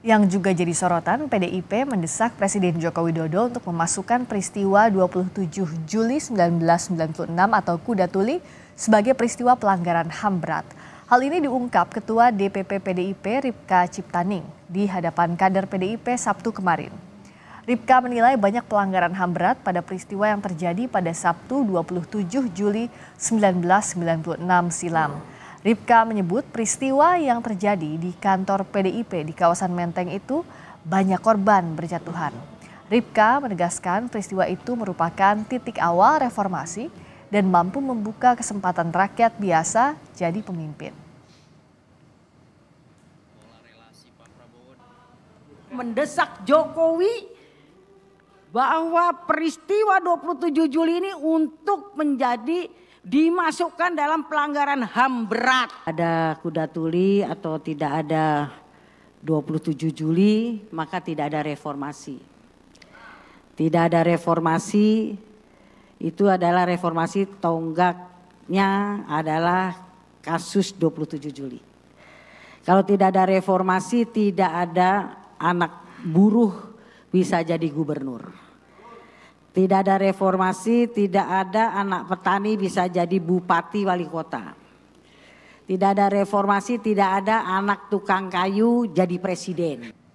Yang juga jadi sorotan, PDIP mendesak Presiden Joko Widodo untuk memasukkan peristiwa 27 Juli 1996 atau Kuda Tuli sebagai peristiwa pelanggaran HAM berat. Hal ini diungkap Ketua DPP PDIP Ripka Ciptaning di hadapan kader PDIP Sabtu kemarin. Ripka menilai banyak pelanggaran HAM berat pada peristiwa yang terjadi pada Sabtu 27 Juli 1996 silam. Ripka menyebut peristiwa yang terjadi di kantor PDIP di kawasan Menteng itu banyak korban berjatuhan. Ripka menegaskan peristiwa itu merupakan titik awal reformasi dan mampu membuka kesempatan rakyat biasa jadi pemimpin. Mendesak Jokowi bahwa peristiwa 27 Juli ini untuk menjadi dimasukkan dalam pelanggaran HAM berat. Ada kuda tuli atau tidak ada 27 Juli, maka tidak ada reformasi. Tidak ada reformasi, itu adalah reformasi tonggaknya adalah kasus 27 Juli. Kalau tidak ada reformasi, tidak ada anak buruh bisa jadi gubernur. Tidak ada reformasi, tidak ada anak petani bisa jadi bupati wali kota. Tidak ada reformasi, tidak ada anak tukang kayu jadi presiden.